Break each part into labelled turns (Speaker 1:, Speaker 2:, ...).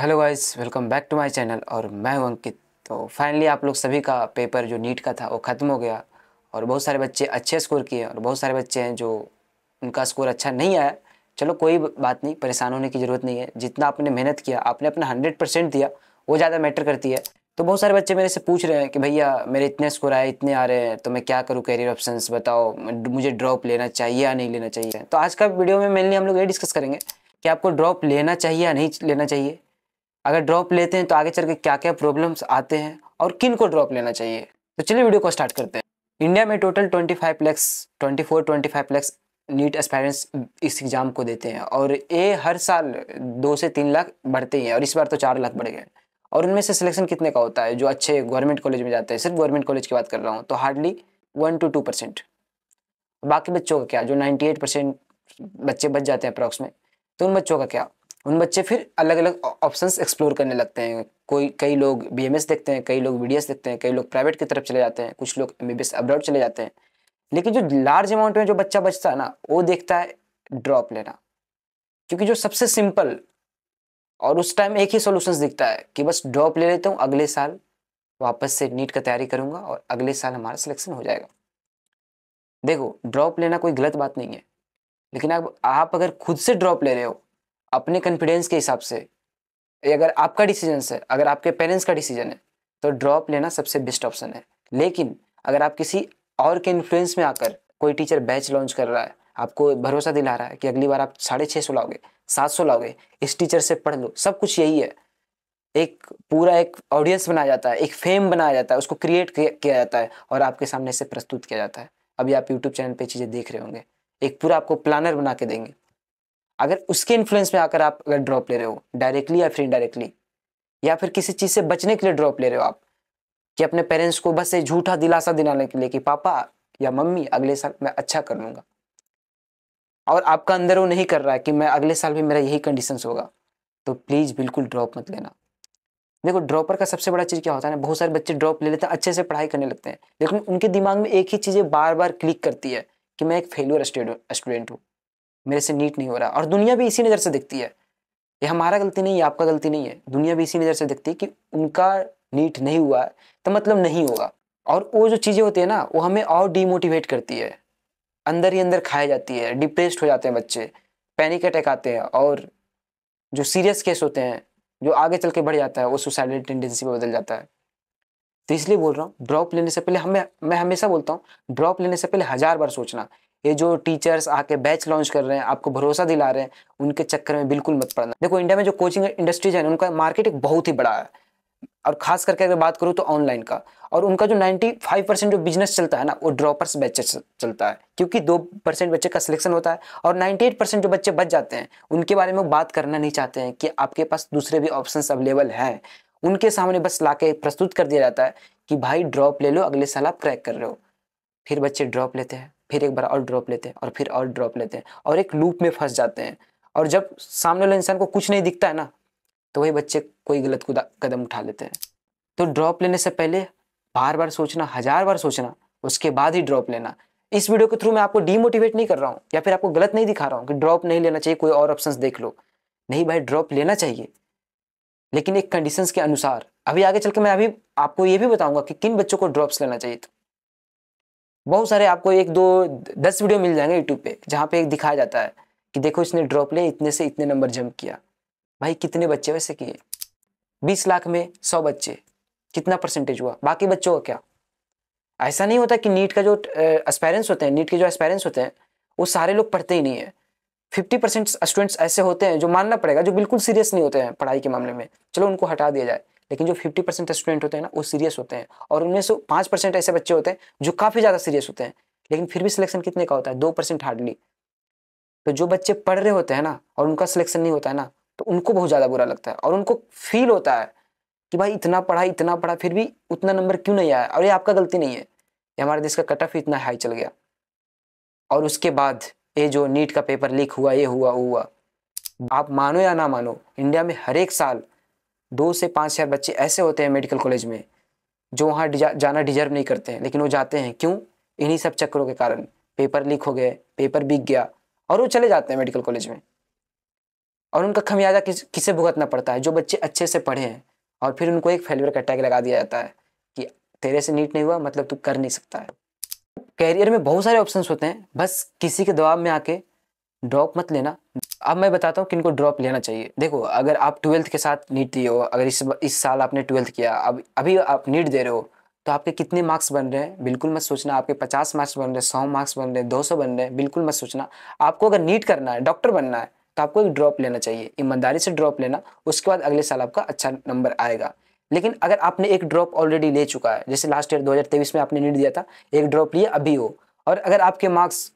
Speaker 1: hello guys welcome back to my channel और मैं हूं अंकित तो फाइनली आप लोग सभी का पेपर जो नीट का था वो ख़त्म हो गया और बहुत सारे बच्चे अच्छे स्कोर किए और बहुत सारे बच्चे हैं जो उनका स्कोर अच्छा नहीं आया चलो कोई बात नहीं परेशान होने की ज़रूरत नहीं है जितना आपने मेहनत किया आपने अपना हंड्रेड परसेंट दिया वो ज़्यादा मैटर करती है तो बहुत सारे बच्चे मेरे से पूछ रहे हैं कि भैया मेरे इतने स्कोर आए इतने आ रहे हैं तो मैं क्या करूँ करियर ऑप्शन बताओ मुझे ड्रॉप लेना चाहिए या नहीं लेना चाहिए तो आज का वीडियो में मेनली हम लोग ये डिस्कस करेंगे कि आपको ड्रॉप लेना चाहिए या नहीं लेना चाहिए अगर ड्रॉप लेते हैं तो आगे चल के क्या क्या प्रॉब्लम्स आते हैं और किन को ड्रॉप लेना चाहिए तो चलिए वीडियो को स्टार्ट करते हैं इंडिया में total 25 lakhs 24 25 lakhs NEET aspirants इस एग्ज़ाम को देते हैं और ये हर साल दो से तीन लाख बढ़ते ही हैं और इस बार तो चार लाख बढ़ गए और उनमें से सिलेक्शन कितने का होता है जो अच्छे गवर्नमेंट कॉलेज में जाते हैं सिर्फ गवर्नमेंट कॉलेज की बात कर रहा हूँ तो hardly one two two percent बाकी बच्चों का क्या जो नाइन्टी एट परसेंट बच्चे बच जाते हैं अप्रॉक्स में तो उन बच्चों का क्या उन बच्चे फिर अलग अलग ऑप्शंस एक्सप्लोर करने लगते हैं कोई कई लोग बी देखते हैं कई लोग बी देखते हैं कई लोग प्राइवेट की तरफ चले जाते हैं कुछ लोग एम अब्रॉड चले जाते हैं लेकिन जो लार्ज अमाउंट में जो बच्चा बचता है ना वो देखता है ड्रॉप लेना क्योंकि जो सबसे सिंपल और उस टाइम एक ही सोल्यूशन दिखता है कि बस ड्रॉप ले लेता हूँ अगले साल वापस से नीट का तैयारी करूँगा और अगले साल हमारा सिलेक्शन हो जाएगा देखो ड्रॉप लेना कोई गलत बात नहीं है लेकिन आप आप अगर खुद से ड्रॉप ले रहे हो अपने कॉन्फिडेंस के हिसाब से अगर आपका डिसीजन है अगर आपके पेरेंट्स का डिसीजन है तो ड्रॉप लेना सबसे बेस्ट ऑप्शन है लेकिन अगर आप किसी और के इन्फ्लुएंस में आकर कोई टीचर बैच लॉन्च कर रहा है आपको भरोसा दिला रहा है कि अगली बार आप साढ़े छः सौ लाओगे सात सौ लाओगे इस टीचर से पढ़ लो सब कुछ यही है एक पूरा एक ऑडियंस बनाया जाता है एक फेम बनाया जाता है उसको क्रिएट किया जाता है और आपके सामने से प्रस्तुत किया जाता है अभी आप यूट्यूब चैनल पर चीज़ें देख रहे होंगे एक पूरा आपको प्लानर बना के देंगे अगर उसके इन्फ्लुएंस में आकर आप अगर ड्रॉप ले रहे हो डायरेक्टली या फिर इनडायरेक्टली या फिर किसी चीज़ से बचने के लिए ड्रॉप ले रहे हो आप कि अपने पेरेंट्स को बस ये झूठा दिलासा दिलाने के लिए कि पापा या मम्मी अगले साल मैं अच्छा कर लूँगा और आपका अंदर वो नहीं कर रहा है कि मैं अगले साल भी मेरा यही कंडीशन होगा तो प्लीज़ बिल्कुल ड्रॉप मत लेना देखो ड्रॉपर का सबसे बड़ा चीज़ क्या होता है ना बहुत सारे बच्चे ड्रॉप ले लेते हैं अच्छे से पढ़ाई करने लगते हैं लेकिन उनके दिमाग में एक ही चीज़ें बार बार क्लिक करती है कि मैं एक फेलियर स्टूडेंट हूँ मेरे से नीट नहीं हो रहा और दुनिया भी इसी नज़र से दिखती है ये हमारा गलती नहीं है आपका गलती नहीं है दुनिया भी इसी नज़र से दिखती है कि उनका नीट नहीं हुआ है तो मतलब नहीं होगा और वो जो चीज़ें होती है ना वो हमें और डीमोटिवेट करती है अंदर ही अंदर खाई जाती है डिप्रेस्ड हो जाते हैं बच्चे पैनिक अटैक आते हैं और जो सीरियस केस होते हैं जो आगे चल के बढ़ जाता है वो सुसाइडल टेंडेंसी में बदल जाता है तो इसलिए बोल रहा हूँ ड्रॉप लेने से पहले हमें मैं हमेशा बोलता हूँ ड्रॉप लेने से पहले हज़ार बार सोचना ये जो टीचर्स आके बैच लॉन्च कर रहे हैं आपको भरोसा दिला रहे हैं उनके चक्कर में बिल्कुल मत पड़ना देखो इंडिया में जो कोचिंग इंडस्ट्रीज है उनका मार्केट एक बहुत ही बड़ा है और खास करके अगर बात करूँ तो ऑनलाइन का और उनका जो 95 परसेंट जो बिजनेस चलता है ना वो ड्रॉपर्स बैचेस चलता है क्योंकि दो परसेंट बच्चे का सिलेक्शन होता है और 98 परसेंट जो बच्चे बच जाते हैं उनके बारे में बात करना नहीं चाहते हैं कि आपके पास दूसरे भी ऑप्शंस अवेलेबल हैं उनके सामने बस ला प्रस्तुत कर दिया जाता है कि भाई ड्रॉप ले लो अगले साल आप क्रैक कर रहे हो फिर बच्चे ड्रॉप लेते हैं फिर एक बार और ड्रॉप लेते हैं और फिर और ड्रॉप लेते हैं और एक लूप में फंस जाते हैं और जब सामने वाले इंसान को कुछ नहीं दिखता है ना तो वही बच्चे कोई गलत कदम उठा लेते हैं तो ड्रॉप लेने से पहले बार बार सोचना हजार बार सोचना उसके बाद ही ड्रॉप लेना इस वीडियो के थ्रू मैं आपको डीमोटिवेट नहीं कर रहा हूँ या फिर आपको गलत नहीं दिखा रहा हूँ कि ड्रॉप नहीं लेना चाहिए कोई और ऑप्शन देख लो नहीं भाई ड्रॉप लेना चाहिए लेकिन एक कंडीशंस के अनुसार अभी आगे चल के मैं अभी आपको ये भी बताऊंगा कि किन बच्चों को ड्रॉप्स लेना चाहिए बहुत सारे आपको एक दो दस वीडियो मिल जाएंगे यूट्यूब पे जहाँ पे एक दिखाया जाता है कि देखो इसने ड्रॉप ले इतने से इतने नंबर जंप किया भाई कितने बच्चे वैसे किए बीस लाख में सौ बच्चे कितना परसेंटेज हुआ बाकी बच्चों का क्या ऐसा नहीं होता कि नीट का जो एस्पेरेंस होते हैं नीट के जो एस्पेरेंस होते हैं वो सारे लोग पढ़ते ही नहीं है फिफ्टी परसेंट स्टूडेंट्स ऐसे होते हैं जो मानना पड़ेगा जो बिल्कुल सीरियस नहीं होते हैं पढ़ाई के मामले में चलो उनको हटा दिया जाए लेकिन जो फिफ्टी परसेंट स्टूडेंट होते हैं ना वो सीरियस होते हैं और उनमें से पाँच परसेंट ऐसे बच्चे होते हैं जो काफ़ी ज़्यादा सीरियस होते हैं लेकिन फिर भी सिलेक्शन कितने का होता है दो परसेंट हार्डली तो जो बच्चे पढ़ रहे होते हैं ना और उनका सिलेक्शन नहीं होता है ना तो उनको बहुत ज़्यादा बुरा लगता है और उनको फील होता है कि भाई इतना पढ़ा इतना पढ़ा फिर भी उतना नंबर क्यों नहीं आया और ये आपका गलती नहीं है ये हमारे देश का कट ऑफ इतना हाई चल गया और उसके बाद ये जो नीट का पेपर लीक हुआ ये हुआ वो हुआ आप मानो या ना मानो इंडिया में हर एक साल दो से पाँच हजार बच्चे ऐसे होते हैं मेडिकल कॉलेज में जो वहाँ डिजा, जाना डिजर्व नहीं करते हैं लेकिन वो जाते हैं क्यों इन्हीं सब चक्करों के कारण पेपर लीक हो गए पेपर बिक गया और वो चले जाते हैं मेडिकल कॉलेज में और उनका खमियाजा किस किसे भुगतना पड़ता है जो बच्चे अच्छे से पढ़े हैं और फिर उनको एक फेलियर का टैग लगा दिया जाता है कि तेरे से नीट नहीं हुआ मतलब तू कर नहीं सकता है कैरियर में बहुत सारे ऑप्शंस होते हैं बस किसी के दबाव में आके ड्रॉप मत लेना अब मैं बताता हूँ किनको ड्रॉप लेना चाहिए देखो अगर आप ट्वेल्थ के साथ नीट दिए हो अगर इस इस साल आपने ट्वेल्थ किया अब अभी आप नीट दे रहे हो तो आपके कितने मार्क्स बन रहे हैं बिल्कुल मत सोचना आपके पचास मार्क्स बन रहे हैं सौ मार्क्स बन रहे हैं दो सौ बन रहे हैं बिल्कुल मत सोचना आपको अगर नीट करना है डॉक्टर बनना है तो आपको एक ड्रॉप लेना चाहिए ईमानदारी से ड्रॉप लेना उसके बाद अगले साल आपका अच्छा नंबर आएगा लेकिन अगर आपने एक ड्रॉप ऑलरेडी ले चुका है जैसे लास्ट ईयर 2023 में आपने नीट दिया था एक ड्रॉप लिया अभी हो और अगर आपके मार्क्स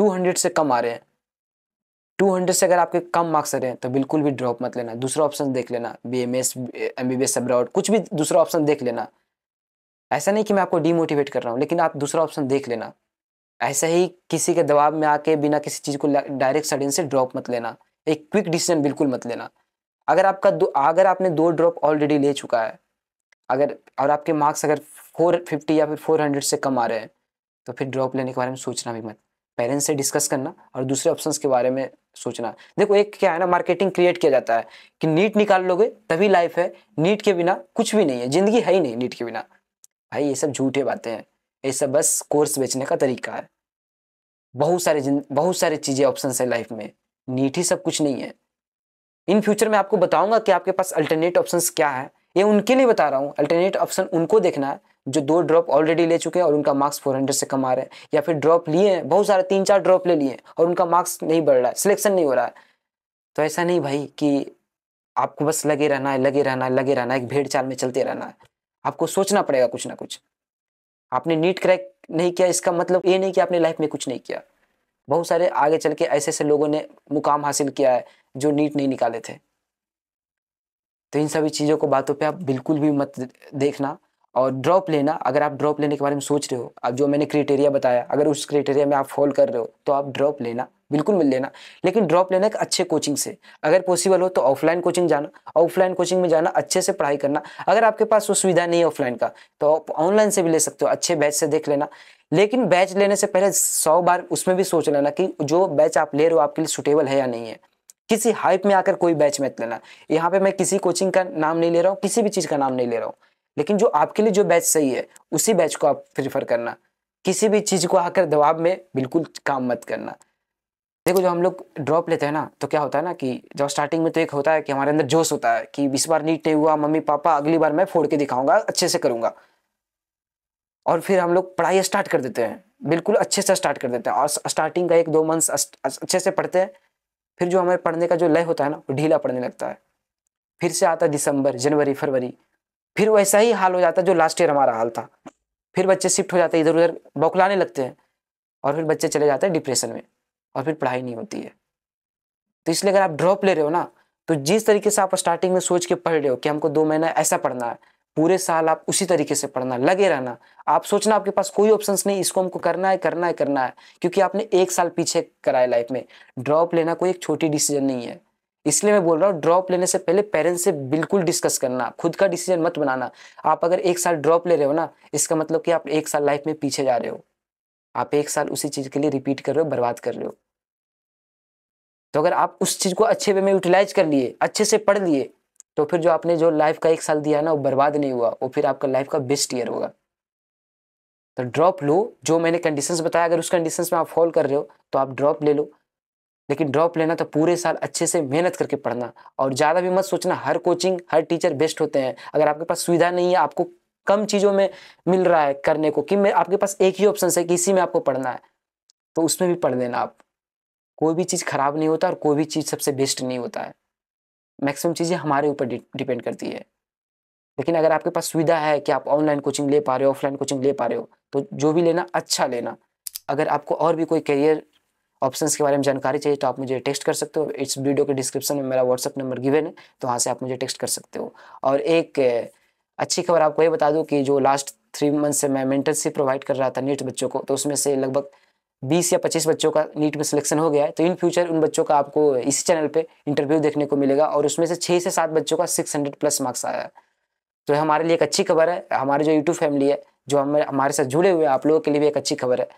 Speaker 1: 200 से कम आ रहे हैं 200 से अगर आपके कम मार्क्स रहे तो बिल्कुल भी ड्रॉप मत लेना दूसरा ऑप्शन देख लेना B M S M B B S abroad कुछ भी दूसरा ऑप्शन देख लेना ऐसा नहीं कि मैं आपको डीमोटिवेट कर रहा हूँ लेकिन आप दूसरा ऑप्शन देख लेना ऐसा ही किसी के दबाव में आके बिना किसी चीज़ को डायरेक्ट सडन से ड्रॉप मत लेना एक क्विक डिसीजन बिल्कुल मत लेना अगर आपका दो अगर आपने दो ड्रॉप ऑलरेडी ले चुका है अगर और आपके मार्क्स अगर फोर फिफ्टी या फिर फोर हंड्रेड से कम आ रहे हैं तो फिर ड्रॉप लेने के बारे में सोचना भी मत पेरेंट्स से डिस्कस करना और दूसरे ऑप्शंस के बारे में सोचना देखो एक क्या है ना मार्केटिंग क्रिएट किया जाता है कि नीट निकाल लोगे तभी लाइफ है नीट के बिना कुछ भी नहीं है जिंदगी है ही नहीं नीट के बिना भाई ये सब झूठे बातें हैं ये सब बस कोर्स बेचने का तरीका है बहुत सारे बहुत सारे चीज़ें ऑप्शन है लाइफ में नीट ही सब कुछ नहीं है इन फ्यूचर में आपको बताऊंगा कि आपके पास अल्टरनेट ऑप्शन क्या है ये उनके लिए बता रहा हूँ अल्टरनेट ऑप्शन उनको देखना है जो दो ड्रॉप ऑलरेडी ले चुके हैं और उनका मार्क्स 400 से कम आ रहे हैं या फिर ड्रॉप लिए हैं बहुत सारे तीन चार ड्रॉप ले लिए हैं और उनका मार्क्स नहीं बढ़ रहा है सिलेक्शन नहीं हो रहा है तो ऐसा नहीं भाई कि आपको बस लगे रहना है लगे रहना है लगे रहना है एक भेड़ चाल में चलते रहना है आपको सोचना पड़ेगा कुछ ना कुछ आपने नीट क्रैक नहीं किया इसका मतलब ये नहीं कि आपने लाइफ में कुछ नहीं किया बहुत सारे आगे चल के ऐसे ऐसे लोगों ने मुकाम हासिल किया है जो नीट नहीं निकाले थे तो इन सभी चीज़ों को बातों पे आप बिल्कुल भी मत देखना और ड्रॉप लेना अगर आप ड्रॉप लेने के बारे में सोच रहे हो अब जो मैंने क्रिटेरिया बताया अगर उस क्रिटेरिया में आप फॉल कर रहे हो तो आप ड्रॉप लेना बिल्कुल मिल लेना लेकिन ड्रॉप लेना एक अच्छे कोचिंग से अगर पॉसिबल हो तो ऑफलाइन कोचिंग जाना ऑफलाइन कोचिंग में जाना अच्छे से पढ़ाई करना अगर आपके पास वो सुविधा नहीं है ऑफलाइन का तो आप ऑनलाइन से भी ले सकते हो अच्छे बैच से देख लेना लेकिन बैच लेने से पहले सौ बार उसमें भी सोच लेना कि जो बैच आप ले रहे हो आपके लिए सुटेबल है या नहीं है किसी हाइप में आकर कोई बैच मत लेना यहाँ पे मैं किसी कोचिंग का नाम नहीं ले रहा हूँ किसी भी चीज़ का नाम नहीं ले रहा हूँ लेकिन जो आपके लिए जो बैच सही है उसी बैच को आप प्रीफर करना किसी भी चीज़ को आकर दबाव में बिल्कुल काम मत करना देखो जब हम लोग ड्रॉप लेते हैं ना तो क्या होता है ना कि जब स्टार्टिंग में तो एक होता है कि हमारे अंदर जोश होता है कि इस बार नीट नहीं हुआ मम्मी पापा अगली बार मैं फोड़ के दिखाऊंगा अच्छे से करूंगा और फिर हम लोग पढ़ाई स्टार्ट कर देते हैं बिल्कुल अच्छे से स्टार्ट कर देते हैं और स्टार्टिंग का एक दो मंथ्स अच्छे से पढ़ते हैं फिर जो हमारे पढ़ने का जो लय होता है ना वो ढीला पड़ने लगता है फिर से आता दिसंबर जनवरी फरवरी फिर वैसा ही हाल हो जाता है जो लास्ट ईयर हमारा हाल था फिर बच्चे शिफ्ट हो जाते हैं इधर उधर बौखलाने लगते हैं और फिर बच्चे चले जाते हैं डिप्रेशन में और फिर पढ़ाई नहीं होती है तो इसलिए अगर आप ड्रॉप ले रहे हो ना तो जिस तरीके से आप स्टार्टिंग में सोच के पढ़ रहे हो कि हमको दो महीना ऐसा पढ़ना है पूरे साल आप उसी तरीके से पढ़ना लगे रहना आप सोचना आपके पास कोई ऑप्शंस नहीं इसको हमको करना है करना है करना है क्योंकि आपने एक साल पीछे कराया लाइफ में ड्रॉप लेना कोई एक छोटी डिसीजन नहीं है इसलिए मैं बोल रहा हूँ ड्रॉप लेने से पहले पेरेंट्स से बिल्कुल डिस्कस करना खुद का डिसीजन मत बनाना आप अगर एक साल ड्रॉप ले रहे हो ना इसका मतलब कि आप एक साल लाइफ में पीछे जा रहे हो आप एक साल उसी चीज़ के लिए रिपीट कर रहे हो बर्बाद कर रहे हो तो अगर आप उस चीज़ को अच्छे वे में यूटिलाइज कर लिए अच्छे से पढ़ लिए तो फिर जो आपने जो लाइफ का एक साल दिया ना वो बर्बाद नहीं हुआ वो फिर आपका लाइफ का बेस्ट ईयर होगा तो ड्रॉप लो जो मैंने कंडीशंस बताया अगर उस कंडीशंस में आप फॉल कर रहे हो तो आप ड्रॉप ले लो लेकिन ड्रॉप लेना तो पूरे साल अच्छे से मेहनत करके पढ़ना और ज़्यादा भी मत सोचना हर कोचिंग हर टीचर बेस्ट होते हैं अगर आपके पास सुविधा नहीं है आपको कम चीज़ों में मिल रहा है करने को कि आपके पास एक ही ऑप्शन है कि इसी में आपको पढ़ना है तो उसमें भी पढ़ लेना आप कोई भी चीज़ ख़राब नहीं होता और कोई भी चीज़ सबसे बेस्ट नहीं होता है मैक्सिमम चीज़ें हमारे ऊपर डिपेंड करती है लेकिन अगर आपके पास सुविधा है कि आप ऑनलाइन कोचिंग ले पा रहे हो ऑफलाइन कोचिंग ले पा रहे हो तो जो भी लेना अच्छा लेना अगर आपको और भी कोई करियर ऑप्शन के बारे में जानकारी चाहिए तो आप मुझे टेक्स्ट कर सकते हो इस वीडियो के डिस्क्रिप्शन में मेरा व्हाट्सअप नंबर गिवे है तो वहाँ से आप मुझे टेक्स्ट कर सकते हो और एक अच्छी खबर आपको ये बता दूँ कि जो लास्ट थ्री मंथ से मैं मेंटरशिप प्रोवाइड कर रहा था नीट बच्चों को तो उसमें से लगभग बीस या पच्चीस बच्चों का नीट में सिलेक्शन हो गया है तो इन फ्यूचर उन बच्चों का आपको इसी चैनल पे इंटरव्यू देखने को मिलेगा और उसमें से छः से सात बच्चों का सिक्स हंड्रेड प्लस मार्क्स आया है तो हमारे लिए एक अच्छी खबर है हमारे जो यूट्यूब फैमिली है जो हम हमारे साथ जुड़े हुए हैं आप लोगों के लिए भी एक अच्छी खबर है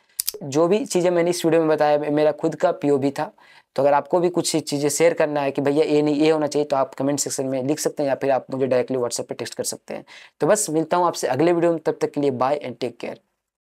Speaker 1: जो भी चीज़ें मैंने इस वीडियो में बताया मेरा खुद का भी था तो अगर आपको भी कुछ चीज़ें शेयर करना है कि भैया ये नहीं ये होना चाहिए तो आप कमेंट सेक्शन में लिख सकते हैं या फिर आप मुझे डायरेक्टली व्हाट्सएप पे टेक्स्ट कर सकते हैं तो बस मिलता हूँ आपसे अगले वीडियो में तब तक के लिए बाय एंड टेक केयर